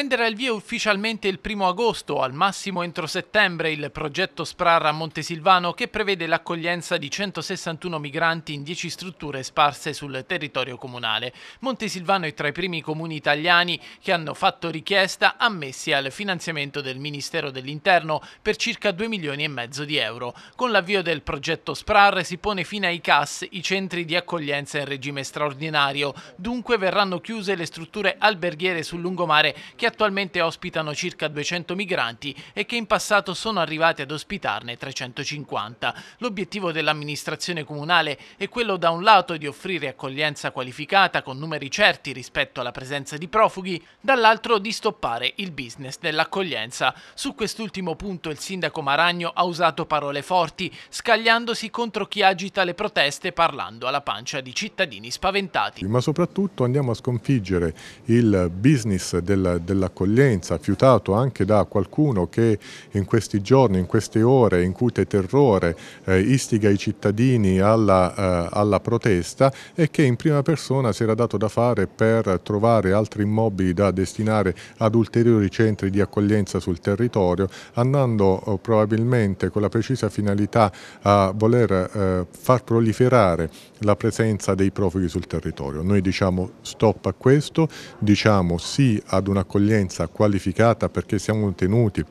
Prenderà il via ufficialmente il 1 agosto, al massimo entro settembre, il progetto Sprar a Montesilvano che prevede l'accoglienza di 161 migranti in 10 strutture sparse sul territorio comunale. Montesilvano è tra i primi comuni italiani che hanno fatto richiesta ammessi al finanziamento del Ministero dell'Interno per circa 2 milioni e mezzo di euro. Con l'avvio del progetto Sprar si pone fine ai CAS, i centri di accoglienza in regime straordinario. Dunque verranno chiuse le strutture alberghiere sul lungomare che attualmente ospitano circa 200 migranti e che in passato sono arrivati ad ospitarne 350. L'obiettivo dell'amministrazione comunale è quello da un lato di offrire accoglienza qualificata con numeri certi rispetto alla presenza di profughi, dall'altro di stoppare il business dell'accoglienza. Su quest'ultimo punto il sindaco Maragno ha usato parole forti, scagliandosi contro chi agita le proteste parlando alla pancia di cittadini spaventati. Ma soprattutto andiamo a sconfiggere il business della, della dell'accoglienza, fiutato anche da qualcuno che in questi giorni, in queste ore, in cui incute terrore, eh, istiga i cittadini alla, eh, alla protesta e che in prima persona si era dato da fare per trovare altri immobili da destinare ad ulteriori centri di accoglienza sul territorio, andando eh, probabilmente con la precisa finalità a voler eh, far proliferare la presenza dei profughi sul territorio. Noi diciamo stop a questo, diciamo sì ad un'accoglienza accoglienza qualificata perché siamo tenuti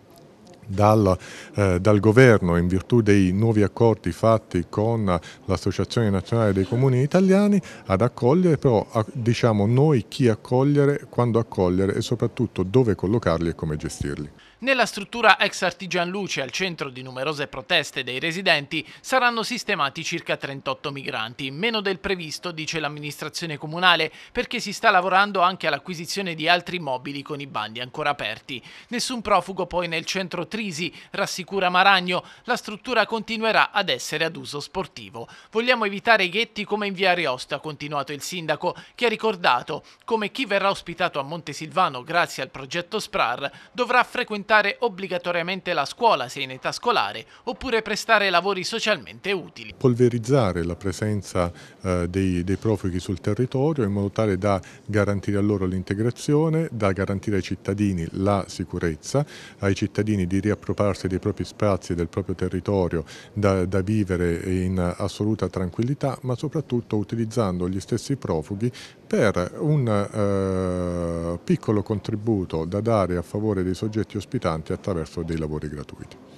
dal, eh, dal, governo in virtù dei nuovi accordi fatti con l'Associazione Nazionale dei Comuni Italiani ad accogliere, però a, diciamo noi chi accogliere, quando accogliere e soprattutto dove collocarli e come gestirli. Nella struttura ex Artigian Luce, al centro di numerose proteste dei residenti, saranno sistemati circa 38 migranti, meno del previsto, dice l'amministrazione comunale, perché si sta lavorando anche all'acquisizione di altri mobili con i bandi ancora aperti. Nessun profugo poi nel centro tri- crisi, rassicura Maragno, la struttura continuerà ad essere ad uso sportivo. Vogliamo evitare i ghetti come in via Ariosto, ha continuato il sindaco, che ha ricordato come chi verrà ospitato a Montesilvano grazie al progetto SPRAR dovrà frequentare obbligatoriamente la scuola se in età scolare oppure prestare lavori socialmente utili. Polverizzare la presenza eh, dei, dei profughi sul territorio in modo tale da garantire a loro l'integrazione, da garantire ai cittadini la sicurezza, ai cittadini di rientrare di riappropriarsi dei propri spazi, del proprio territorio da, da vivere in assoluta tranquillità, ma soprattutto utilizzando gli stessi profughi per un eh, piccolo contributo da dare a favore dei soggetti ospitanti attraverso dei lavori gratuiti.